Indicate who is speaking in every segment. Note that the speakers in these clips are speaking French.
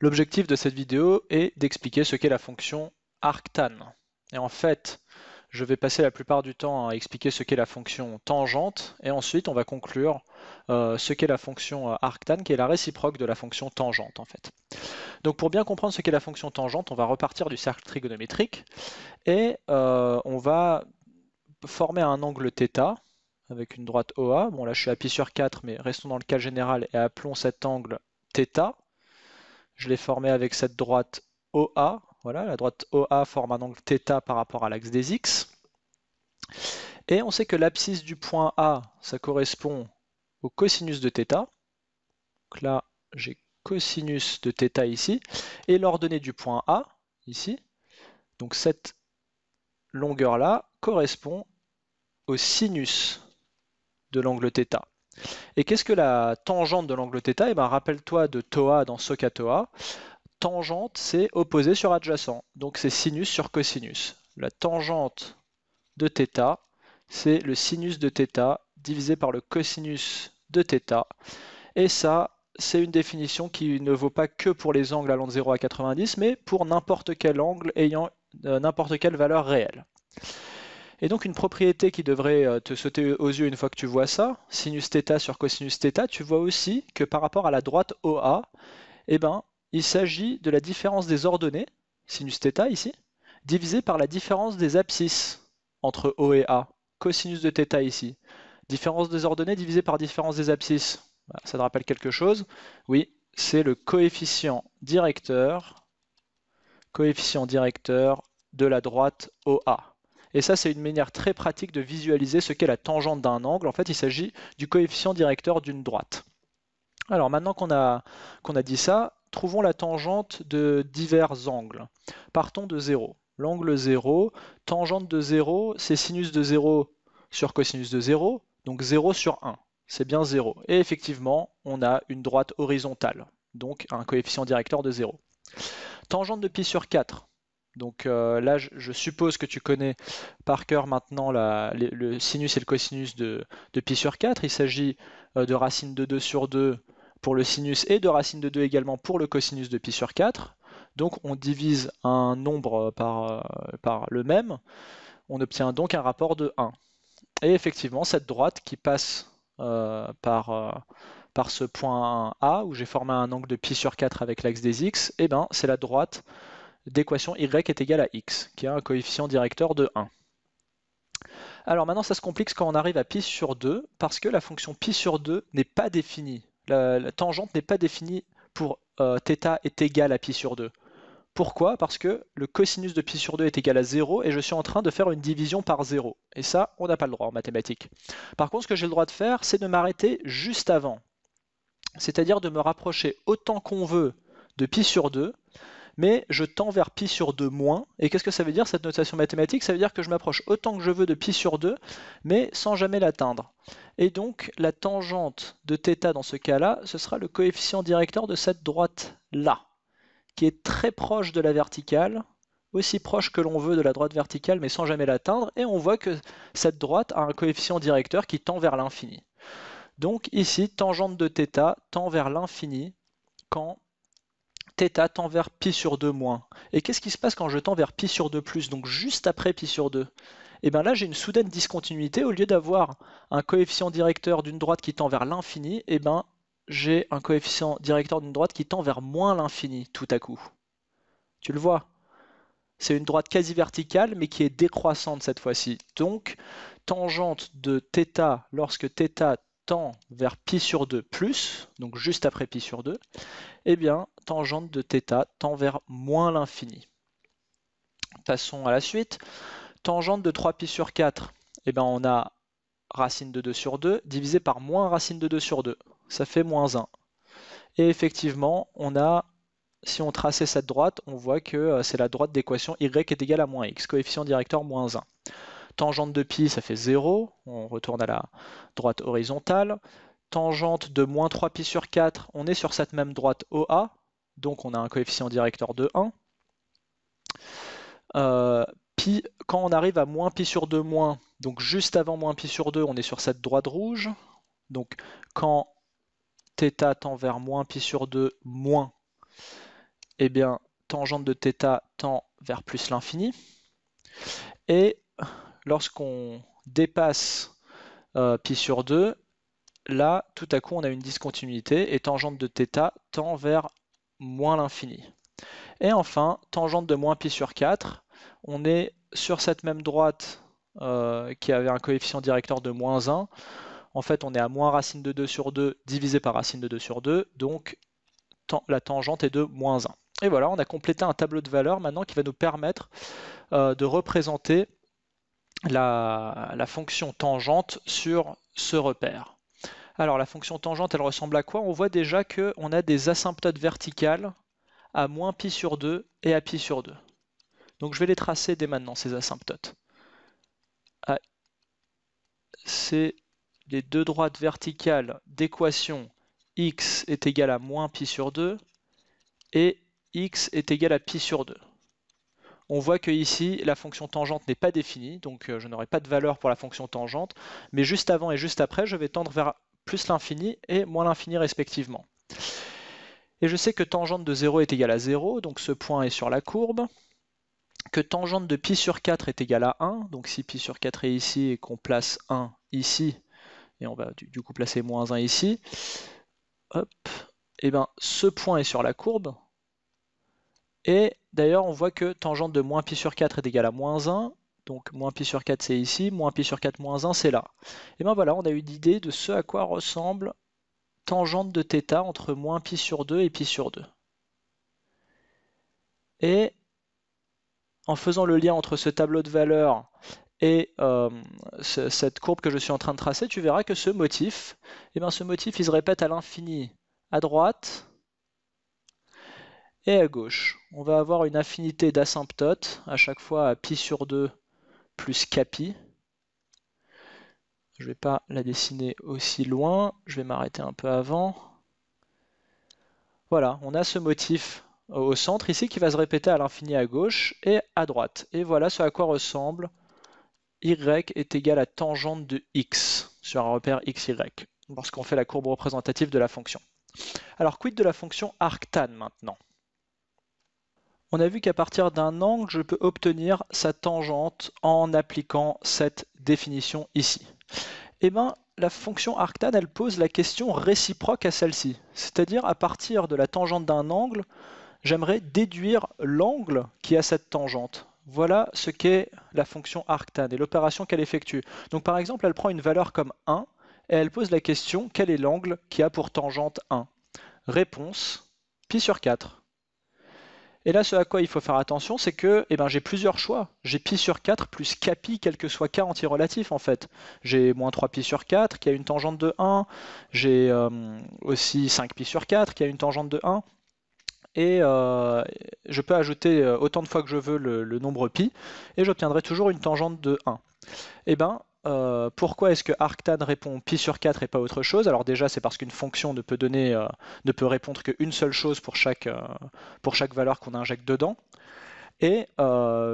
Speaker 1: L'objectif de cette vidéo est d'expliquer ce qu'est la fonction arctan. Et en fait, je vais passer la plupart du temps à expliquer ce qu'est la fonction tangente, et ensuite on va conclure euh, ce qu'est la fonction arctan, qui est la réciproque de la fonction tangente en fait. Donc pour bien comprendre ce qu'est la fonction tangente, on va repartir du cercle trigonométrique, et euh, on va former un angle θ avec une droite OA. Bon là je suis à π sur 4, mais restons dans le cas général et appelons cet angle θ. Je l'ai formé avec cette droite OA. Voilà, la droite OA forme un angle θ par rapport à l'axe des X. Et on sait que l'abscisse du point A, ça correspond au cosinus de θ. Donc là, j'ai cosinus de θ ici. Et l'ordonnée du point A, ici. Donc cette longueur-là correspond au sinus de l'angle θ. Et qu'est-ce que la tangente de l'angle θ Eh ben, rappelle-toi de Toa dans Sokatoa. Tangente, c'est opposé sur adjacent. Donc, c'est sinus sur cosinus. La tangente de θ, c'est le sinus de θ divisé par le cosinus de θ. Et ça, c'est une définition qui ne vaut pas que pour les angles allant de 0 à 90, mais pour n'importe quel angle ayant euh, n'importe quelle valeur réelle. Et donc une propriété qui devrait euh, te sauter aux yeux une fois que tu vois ça, sinus θ sur cosinus θ, tu vois aussi que par rapport à la droite OA, eh ben, il s'agit de la différence des ordonnées, sinus θ ici, divisée par la différence des abscisses entre O et A, cosinus de θ ici. Différence des ordonnées divisée par différence des abscisses. Ça te rappelle quelque chose Oui, c'est le coefficient directeur, coefficient directeur de la droite OA. Et ça, c'est une manière très pratique de visualiser ce qu'est la tangente d'un angle. En fait, il s'agit du coefficient directeur d'une droite. Alors maintenant qu'on a, a dit ça, trouvons la tangente de divers angles. Partons de 0. L'angle 0, tangente de 0, c'est sinus de 0 sur cosinus de 0, donc 0 sur 1, c'est bien 0. Et effectivement, on a une droite horizontale, donc un coefficient directeur de 0. Tangente de pi sur 4, donc euh, là, je, suppose que tu connais par cœur maintenant le, sinus et le cosinus de, π pi sur 4. Il s'agit euh, de racine de 2 sur 2 pour le sinus et de racine de 2 également pour le cosinus de pi sur 4. Donc on divise un nombre euh, par, le même. On obtient donc un rapport de 1. Et effectivement, cette droite qui passe par, ce point A, où j'ai formé un angle de pi sur 4 avec l'axe des x, eh ben, c'est la droite d'équation y est égal à x, qui a un coefficient directeur de 1. Alors maintenant, ça se complique quand on arrive à pi sur 2, parce que la fonction pi sur 2 n'est pas définie. La, tangente n'est pas définie pour euh, θ est égal à pi sur 2. Pourquoi Parce que le cosinus de pi sur 2 est égal à 0 et je suis en train de faire une division par 0. Et ça, on n'a pas le droit en mathématiques. Par contre, ce que j'ai le droit de faire, c'est de m'arrêter juste avant. C'est-à-dire de me rapprocher autant qu'on veut de pi sur 2, mais je tends vers pi sur 2 moins. Et qu'est-ce que ça veut dire cette notation mathématique Ça veut dire que je m'approche autant que je veux de pi sur 2, mais sans jamais l'atteindre. Et donc la tangente de θ dans ce cas-là, ce sera le coefficient directeur de cette droite-là, qui est très proche de la verticale, aussi proche que l'on veut de la droite verticale, mais sans jamais l'atteindre. Et on voit que cette droite a un coefficient directeur qui tend vers l'infini. Donc ici, tangente de θ tend vers l'infini quand θ tend vers π sur 2 moins. Et qu'est-ce qui se passe quand je tends vers π sur 2 plus, donc juste après π sur 2 Et eh bien là, j'ai une soudaine discontinuité. Au lieu d'avoir un coefficient directeur d'une droite qui tend vers l'infini, et eh bien j'ai un coefficient directeur d'une droite qui tend vers moins l'infini tout à coup. Tu le vois c'est une droite quasi verticale, mais qui est décroissante cette fois-ci. Donc, tangente de θ, lorsque θ tend vers pi sur 2 plus, donc juste après pi sur 2, et eh bien, tangente de θ tend vers moins l'infini. Passons à la suite. Tangente de 3pi sur 4, eh bien, on a racine de 2 sur 2 divisé par moins racine de 2 sur 2. Ça fait moins 1. Et effectivement, on a, si on traçait cette droite, on voit que euh, c'est la droite d'équation y est égale à moins x, coefficient directeur moins 1 tangente de pi, ça fait 0, on retourne à la droite horizontale. Tangente de moins 3 pi sur 4, on est sur cette même droite OA, donc on a un coefficient directeur de 1. Euh, pi, quand on arrive à moins pi sur 2 moins, donc juste avant moins pi sur 2, on est sur cette droite rouge. Donc quand θ tend vers moins pi sur 2 moins, eh bien tangente de θ tend vers plus l'infini. Et lorsqu'on dépasse π euh, pi sur 2, là, tout à coup, on a une discontinuité et tangente de θ tend vers moins l'infini. Et enfin, tangente de moins pi sur 4, on est sur cette même droite euh, qui avait un coefficient directeur de moins 1. En fait, on est à moins racine de 2 sur 2 divisé par racine de 2 sur 2, donc la tangente est de moins 1. Et voilà, on a complété un tableau de valeurs maintenant qui va nous permettre euh, de représenter la, fonction tangente sur ce repère. Alors la fonction tangente, elle ressemble à quoi On voit déjà qu'on a des asymptotes verticales à moins pi sur 2 et à pi sur 2. Donc je vais les tracer dès maintenant, ces asymptotes. Ah, c'est les deux droites verticales d'équation x est égal à moins pi sur 2 et x est égal à pi sur 2. On voit que ici, la fonction tangente n'est pas définie, donc euh, je n'aurai pas de valeur pour la fonction tangente, mais juste avant et juste après, je vais tendre vers plus l'infini et moins l'infini respectivement. Et je sais que tangente de 0 est égale à 0, donc ce point est sur la courbe, que tangente de pi sur 4 est égale à 1, donc si pi sur 4 est ici et qu'on place 1 ici, et on va du coup placer moins 1 ici, et bien ce point est sur la courbe, et d'ailleurs, on voit que tangente de moins pi sur 4 est égale à moins 1. Donc moins pi sur 4 c'est ici, moins pi sur 4 moins 1 c'est là. Et bien voilà, on a eu l'idée de ce à quoi ressemble tangente de θ entre moins pi sur 2 et pi sur 2. Et en faisant le lien entre ce tableau de valeurs et euh, cette courbe que je suis en train de tracer, tu verras que ce motif, et eh bien ce motif il se répète à l'infini à droite, et à gauche, on va avoir une infinité d'asymptotes, à chaque fois à pi sur 2 plus kpi. Je ne vais pas la dessiner aussi loin, je vais m'arrêter un peu avant. Voilà, on a ce motif au centre ici qui va se répéter à l'infini à gauche et à droite. Et voilà ce à quoi ressemble y est égal à tangente de x sur un repère xy, lorsqu'on fait la courbe représentative de la fonction. Alors quid de la fonction arctan maintenant on a vu qu'à partir d'un angle, je peux obtenir sa tangente en appliquant cette définition ici. Et eh bien, la fonction arctane, elle pose la question réciproque à celle-ci. C'est-à-dire, à partir de la tangente d'un angle, j'aimerais déduire l'angle qui a cette tangente. Voilà ce qu'est la fonction arctane et l'opération qu'elle effectue. Donc par exemple, elle prend une valeur comme 1 et elle pose la question quel est l'angle qui a pour tangente 1 Réponse, pi sur 4. Et là, ce à quoi il faut faire attention, c'est que eh ben, j'ai plusieurs choix. J'ai pi sur 4 plus pi quel que soit k relatif, en fait. J'ai moins 3 pi sur 4 qui a une tangente de 1. J'ai euh, aussi 5 pi sur 4 qui a une tangente de 1 et euh, je peux ajouter euh, autant de fois que je veux le, nombre pi, et j'obtiendrai toujours une tangente de 1. Et eh ben, euh, pourquoi est-ce que arctan répond pi sur 4 et pas autre chose Alors déjà, c'est parce qu'une fonction ne peut, donner, euh, ne peut répondre qu'une seule chose pour chaque, euh, pour chaque valeur qu'on injecte dedans. Et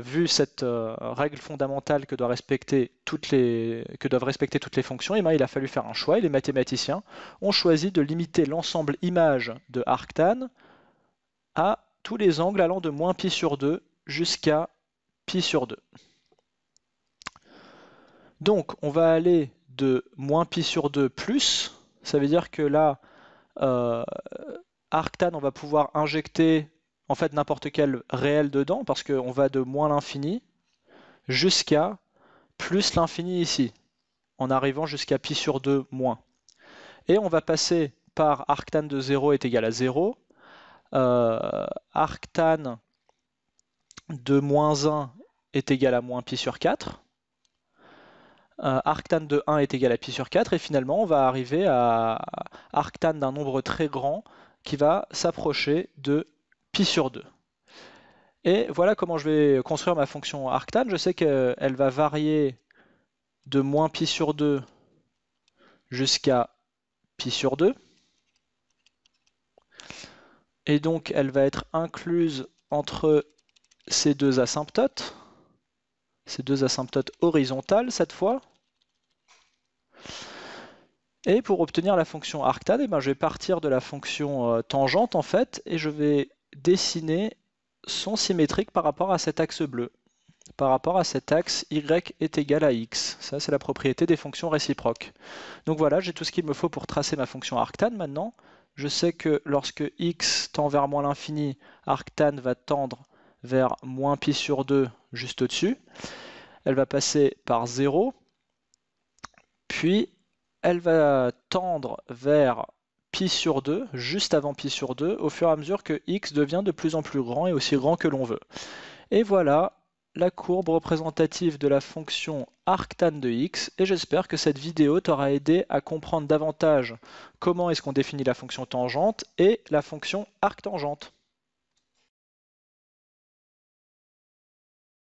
Speaker 1: vu cette règle fondamentale que, doivent respecter toutes les fonctions, eh ben, il a fallu faire un choix et les mathématiciens ont choisi de limiter l'ensemble image de arctan à tous les angles allant de moins pi sur 2 jusqu'à pi sur 2. Donc, on va aller de moins pi sur 2 plus. Ça veut dire que là, euh, arctan, on va pouvoir injecter en fait n'importe quel réel dedans, parce qu'on va de moins l'infini jusqu'à plus l'infini ici, en arrivant jusqu'à pi sur 2 moins. Et on va passer par arctan de 0 est égal à 0, euh, arctan de moins 1 est égal à moins pi sur 4, euh, arctan de 1 est égal à pi sur 4, et finalement on va arriver à arctan d'un nombre très grand qui va s'approcher de pi sur 2. Et voilà comment je vais construire ma fonction arctan. Je sais qu'elle va varier de moins pi sur 2 jusqu'à pi sur 2. Et donc elle va être incluse entre ces deux asymptotes ces deux asymptotes horizontales cette fois. Et pour obtenir la fonction arctane, eh ben, je vais partir de la fonction euh, tangente en fait, et je vais dessiner son symétrique par rapport à cet axe bleu, par rapport à cet axe y est égal à x. Ça, c'est la propriété des fonctions réciproques. Donc voilà, j'ai tout ce qu'il me faut pour tracer ma fonction arctane maintenant. Je sais que lorsque x tend vers moins l'infini, arctane va tendre vers moins pi sur 2 juste au-dessus. Elle va passer par 0, puis elle va tendre vers pi sur 2, juste avant pi sur 2, au fur et à mesure que x devient de plus en plus grand et aussi grand que l'on veut. Et voilà la courbe représentative de la fonction arctan de x, et j'espère que cette vidéo t'aura aidé à comprendre davantage comment est-ce qu'on définit la fonction tangente et la fonction arctangente.